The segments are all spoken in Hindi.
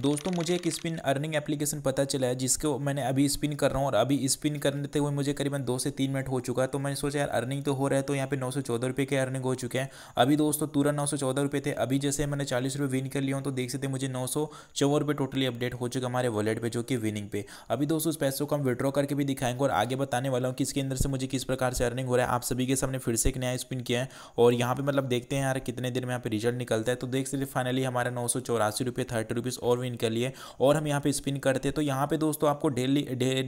दोस्तों मुझे एक स्पिन अर्निंग एप्लीकेशन पता चला है जिसको मैंने अभी स्पिन कर रहा हूँ और अभी स्पिन करते हुए मुझे करीबन दो से तीन मिनट हो चुका है तो मैंने सोचा यार अर्निंग तो हो रहा है तो यहाँ पे नौ सौ चौदह रुपये के अर्निंग हो चुके हैं अभी दोस्तों तुरंत नौ सौ चौदह रुपये थे अभी जैसे मैंने चालीस रुपये विन कर लिया हूँ तो देख सकते मुझे नौ सौ चौवन रुपये टोटली अपडेट हो चुका हमारे वॉलेट पर जो कि विनिंग पे अभी दोस्तों उस पैसों को हम विड्रॉ करके भी दिखाएंगे और आगे बताने वाला हूँ कि इसके अंदर से मुझे किस प्रकार से अर्निंग हो रहा है आप सभी के सामने फिर से एक नया स्पिन किया है और यहाँ पर मतलब देखते हैं यार कितने देर में यहाँ पर रिजल्ट निकलता है तो देख सकते फाइनली हमारा नौ सौ चौरासी रुपये थर्टी रुपीज़ और विन कर लिए और हम यहाँ पे स्पिन करते हैं तो यहाँ पे दोस्तों आपको डेली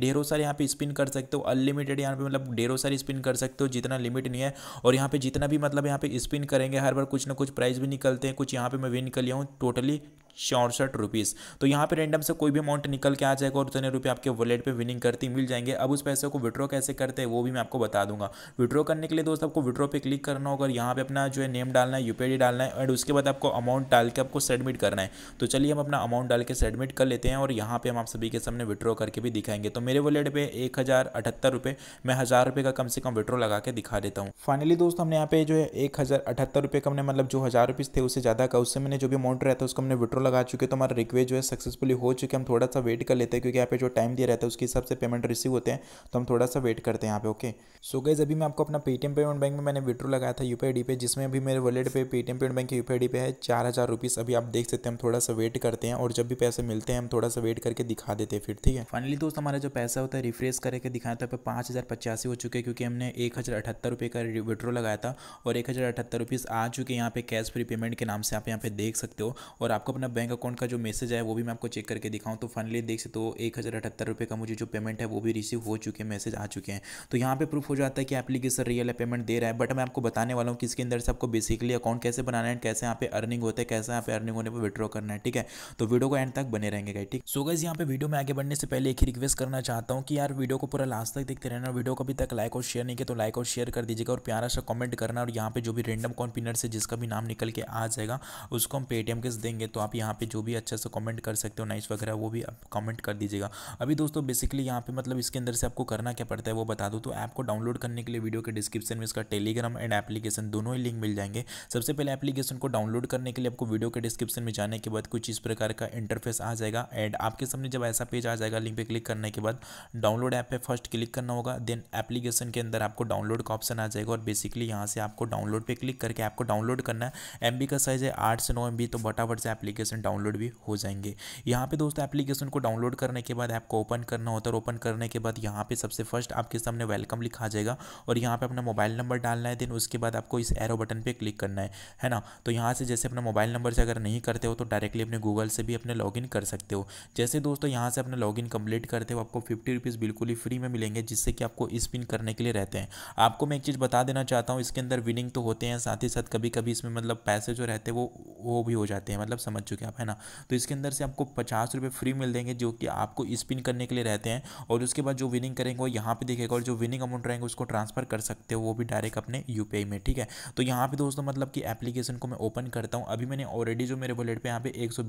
ढेरों सारे यहाँ पे स्पिन कर सकते हो अनलिमिटेड यहाँ पे मतलब ढेरों सारे स्पिन कर सकते हो जितना लिमिट नहीं है और यहाँ पे जितना भी मतलब यहाँ पे स्पिन करेंगे हर बार कुछ ना कुछ प्राइज भी निकलते हैं कुछ यहाँ पे मैं विन कर लिया हूँ टोटली चौंसठ रुपीज़ तो यहाँ पे रैंडम से कोई भी अमाउंट निकल के आ जाएगा और उतने रुपये आपके वॉलेट पे विनिंग करती मिल जाएंगे अब उस पैसे को विड्रॉ कैसे करते हैं वो भी मैं आपको बता दूंगा विड्रॉ करने के लिए दोस्त आपको विड्रॉ पे क्लिक करना होगा और यहाँ पे अपना जो है नेम डालना है यूपीआई डालना है एंड उसके बाद आपको अमाउंट डाल के आपको सबमिट करना है तो चलिए हम अपना अमाउंट डाल के सबमिट कर लेते हैं और यहाँ पर हम आप सभी के सामने विड्रॉ करके भी दिखाएंगे तो मेरे वॉलेट पर एक हज़ार अठहत्तर रुपये मैं हज़ार का कम से कम विड्रॉ लगा के दिखा देता हूँ फाइनली दोस्त हमने यहाँ पे जो है एक हज़ार अठहत्तर रुपये का हमने मतलब जो हज़ार थे उससे ज़्यादा का उससे मैंने जो भी अमाउंट रहा था उसको हमने विड्रॉ लगा चुके तो हमारा रिक्वेस्ट जो है सक्सेसफुली हो चुके हम थोड़ा सा वेट कर लेते हैं क्योंकि यहाँ पे जो टाइम दिया रहता है उसके हिसाब से पेमेंट रिसीव होते हैं तो हम थोड़ा सा वेट करते हैं यहाँ पे ओके सो गाइज अभी मैं आपको अपना पेटीएम पेमेंट बैंक में मैंने विड्रो लगाया था यूपीआई डी पे जिसमें अभी मेरे वॉलेट पे पेटीएम पेमेंट बैंक की यू पे है चार हज़ार अभी आप देख सकते हैं हम थोड़ा सा वेट करते हैं और जब भी पैसे मिलते हैं हम थोड़ा सा वेट करके दिखा देते हैं फिर ठीक है फाइनली दोस्त हमारा जो पैसा होता है रिफ्रेश करके दिखाया था पाँच हज़ार पचासी हो चुके हैं क्योंकि हमने एक हज़ार अठहत्तर रुपये का विड्रो लगाया था और एक हज़ार अठहत्तर रुपीस आ चुके हैं यहाँ पे कैश फ्री पेमेंट के नाम से आप यहाँ पे देख सकते हो और आपको अपना बैंक अकाउंट का जो मैसेज है वो भी मैं आपको चेक करके दिखाऊँ तो फाइनली देख सकते हो एक हज़ार अठहत्तर रुपये का मुझे जो पेमेंट है वो भी रिसीव हो चुके हैं मैसेज आ चुके हैं तो यहाँ पे प्रूफ हो जाता है कि एप्लीकेशन रियल है पेमेंट दे रहा है बट मैं आपको बताने वाला हूँ कि अंदर से आपको बेसिकली अकाउंट कैसे बनाना है कैसे यहाँ पे अर्निंग होते हैं कैसे यहाँ पे अर्निंग होने पर विड्रॉ करना है ठीक है तो वीडियो को एंड तक बने रहेंगे ठीक सो गज यहाँ पे वीडियो में आगे बढ़ने से पहले एक ही रिक्वेस्ट करना चाहता हूँ कि यार वीडियो को पूरा लास्ट तक देखते रहना वीडियो को अभी तक लाइक और शेयर नहीं किया तो लाइक और शेयर कर दीजिएगा और प्यारा सा कमेंट करना और यहाँ पे जो भी रेंडम कॉन्पिनर से जिसका भी नाम निकल के आ जाएगा उसको हम पेटीएम के देंगे तो आप यहाँ पे जो भी अच्छा सा कमेंट कर सकते हो नाइस वगैरह वो भी आप कमेंट कर दीजिएगा अभी दोस्तों बेसिकली यहाँ पे मतलब इसके अंदर से आपको करना क्या पड़ता है वो बता दो तो ऐप को डाउनलोड करने के लिए वीडियो के डिस्क्रिप्शन में इसका टेलीग्राम एंड एप्लीकेशन दोनों ही लिंक मिल जाएंगे सबसे पहले एप्लीकेशन को डाउनलोड करने के लिए आपको वीडियो के डिस्क्रिप्शन में जाने के बाद कुछ इस प्रकार का इंटरफेस आ जाएगा एंड आपके सामने जब ऐसा पेज आ जाएगा लिंक पे क्लिक करने के बाद डाउनलोड ऐप पर फर्स्ट क्लिक करना होगा देन एप्लीकेशन के अंदर आपको डाउनलोड का ऑप्शन आ जाएगा और बेसिकली यहाँ से आपको डाउनलोड पर क्लिक करके आपको डाउनलोड करना है एम का साइज़ है आठ से नौ एम तो फटाफट से एप्लीकेशन एप्लीकेशन डाउनलोड भी हो जाएंगे यहाँ पे दोस्तों एप्लीकेशन को डाउनलोड करने के बाद ऐप को ओपन करना होता है ओपन करने के बाद यहाँ पे सबसे फर्स्ट आपके सामने वेलकम लिखा जाएगा और यहाँ पे अपना मोबाइल नंबर डालना है देन उसके बाद आपको इस एरो बटन पर क्लिक करना है है ना तो यहाँ से जैसे अपना मोबाइल नंबर से अगर नहीं करते हो तो डायरेक्टली अपने गूगल से भी अपने लॉग कर सकते हो जैसे दोस्तों यहाँ से अपना लॉग कंप्लीट करते हो आपको फिफ्टी रुपीज़ बिल्कुल ही फ्री में मिलेंगे जिससे कि आपको स्पिन करने के लिए रहते हैं आपको मैं एक चीज़ बता देना चाहता हूँ इसके अंदर विनिंग तो होते हैं साथ ही साथ कभी कभी इसमें मतलब पैसे जो रहते हैं वो वो भी हो जाते हैं मतलब समझ चुके हैं सकते है ना तो इसके अंदर से आपको पचास रुपये फ्री मिल देंगे जो कि आपको स्पिन करने के लिए रहते हैं और उसके बाद जो विनिंग करेंगे वो यहाँ पे देखेगा और जो विनिंग अमाउंट रहेंगे उसको ट्रांसफर कर सकते हो वो भी डायरेक्ट अपने यू में ठीक है तो यहाँ पर दोस्तों मतलब कि एप्लीकेशन को मैं ओपन करता हूँ अभी मैंने ऑलरेडी जो मेरे वॉलेट पर यहाँ पे एक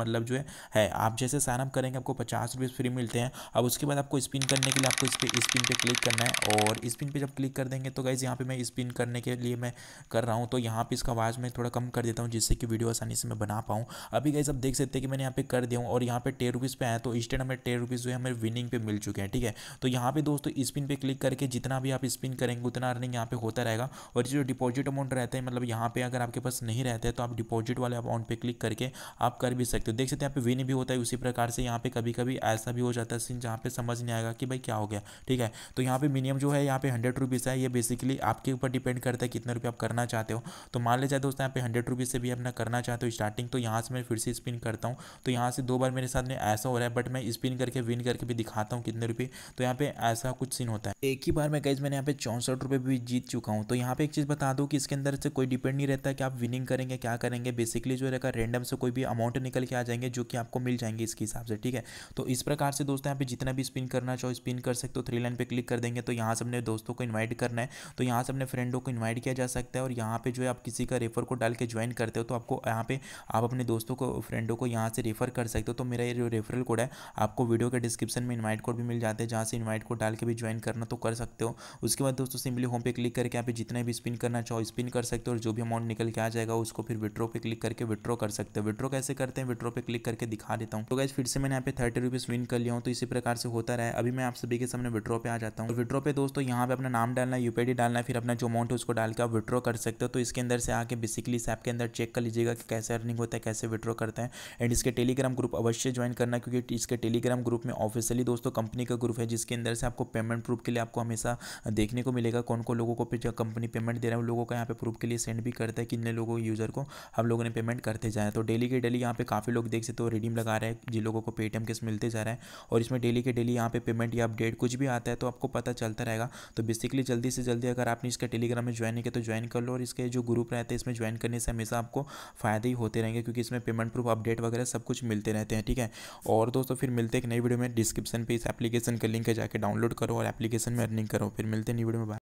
मतलब जो है, आप जैसे साइनअप करेंगे आपको पचास फ्री मिलते हैं अब उसके बाद आपको स्पिन करने के लिए आपको इस पर स्पिन पर क्लिक करना है और स्पिन पर जब क्लिक कर देंगे तो गाइज़ यहाँ पर मैं स्पिन करने के लिए मैं कर रहा हूँ तो यहाँ पर इसका आवाज़ मैं थोड़ा कम कर देता हूँ जिससे कि वीडियो आसानी से मैं बना पाऊँ अभी गाइस आप देख सकते हैं कि मैंने यहाँ पे कर दिया हूँ और यहाँ पे टेन रुपीज़ पे आया तो इंस्टेंट हमें टेन रुपीज़ जो है हमें विनिंग पे मिल चुके हैं ठीक है तो यहाँ पे दोस्तों स्पिन पे क्लिक करके जितना भी आप स्पिन करेंगे उतना अर्निंग यहाँ पे होता रहेगा और जो डिपॉजिट अमाउंट रहता है मतलब यहाँ पे अगर आपके पास नहीं रहता है तो आप डिपॉजिट वाले अमाउंट पर क्लिक करके आप कर भी सकते हो देख सकते हैं यहाँ पे विन भी होता है उसी प्रकार से यहाँ पे कभी कभी ऐसा भी हो जाता है सीन जहाँ पे समझ नहीं आएगा कि भाई क्या हो गया ठीक है तो यहाँ पे मिनिमम जो है यहाँ पे हंड्रेड रुपीज़ है ये बेसिकली आपके ऊपर डिपेंड करता है कितने रुपये आप करना चाहते हो तो मान लीजिए दोस्तों यहाँ पे हंड्रेड रुपीज़ से भी अपना करना चाहते हो स्टार्टिंग तो यहाँ यहाँ से मैं फिर से स्पिन करता हूँ तो यहाँ से दो बार मेरे साथ में ऐसा हो रहा है बट मैं स्पिन करके विन करके भी दिखाता हूँ कितने रुपये तो यहाँ पे ऐसा कुछ सीन होता है एक ही बार मैं गाइज मैंने यहाँ पे चौंसठ रुपये भी जीत चुका हूँ तो यहाँ पे एक चीज़ बता दूँ कि इसके अंदर से कोई डिपेंड नहीं रहता कि आप विनिंग करेंगे क्या करेंगे बेसिकली जो रहेगा रेंडम से कोई भी अमाउंट निकल के आ जाएंगे जो कि आपको मिल जाएंगे इसके हिसाब से ठीक है तो इस प्रकार से दोस्तों यहाँ पे जितना भी स्पिन करना चाहो स्पिन कर सकते हो थ्री लाइन पर क्लिक कर देंगे तो यहाँ से अपने दोस्तों को इन्वाइट करना है तो यहाँ से अपने फ्रेंडों को इन्वाइट किया जा सकता है और यहाँ पर जो है आप किसी का रेफर को डाल के ज्वाइन करते हो तो आपको यहाँ पे आप अपने दोस्तों को फ्रेंडों को यहाँ से रेफर कर सकते हो तो मेरा ये जो रेफरल कोड है आपको वीडियो के डिस्क्रिप्शन में इन्वाइट कोड भी मिल जाते हैं जहाँ से इन्वाइट कोड डाल के भी ज्वाइन करना तो कर सकते हो उसके बाद दोस्तों सिंपली होम पे क्लिक करके आप जितना भी स्पिन करना चाहो स्पिन कर सकते हो और जो भी अमाउंट निकल के आ जाएगा उसको फिर विड्रो पे क्लिक करके विड्रो कर सकते हो विड्रो कैसे करते हैं विड्रो पे क्लिक करके दिखा देता हूँ तो गैस फिर से मैंने यहाँ पे थर्टी रुपीज़ विन कर लिया हूँ तो इसी प्रकार से होता रहा है अभी मैं आप सभी के सामने विड्रो पे आ जाता हूँ विड्रो पे दोस्तों यहाँ पे अपना नाम डालना है यूपीडी डालना है फिर अपना जो अमाउंट है उसको डाल के आप विड्रो कर सकते हो तो इसके अंदर से आके बेसिकली इस ऐप के अंदर चेक कर लीजिएगा कि कैसे अर्निंग होता है कैसे से विड्रॉ करते हैं एंड इसके टेलीग्राम ग्रुप अवश्य ज्वाइन करना क्योंकि इसके टेलीग्राम ग्रुप में ऑफिशियली दोस्तों कंपनी का ग्रुप है जिसके अंदर से आपको पेमेंट प्रूफ के लिए आपको हमेशा देखने को मिलेगा कौन कौन लोगों को कंपनी पेमेंट दे रहा है लोगों का यहाँ पे प्रूफ के लिए सेंड भी करता है कितने लोगों यूज़र को हम लोगों ने पेमेंट करते जाए तो डेली के डेली यहाँ पे काफ़ी लोग देख सकते हो रिडीम लगा रहे हैं जिन लोगों को पेटीएम केस मिलते जा रहा है और इसमें डेली के डेली यहाँ पे पेमेंट या अपडेट कुछ भी आता है तो आपको पता चलता रहेगा तो बेसिकली जल्दी से जल्दी अगर आपने इसका टेलीग्राम में ज्वाइन किया तो ज्वाइन कर लो और इसके जो ग्रुप रहते हैं इसमें ज्वाइन करने से हमेशा आपको फ़ायदे ही होते रहेंगे क्योंकि इसमें पेमेंट प्रूफ अपडेट वगैरह सब कुछ मिलते रहते हैं ठीक है और दोस्तों फिर मिलते एक नई वीडियो में डिस्क्रिप्शन पर इस एप्लीकेशन का लिंक है जाकर डाउनलोड करो और एप्लीकेशन में अर्निंग करो फिर मिलते हैं नई वीडियो में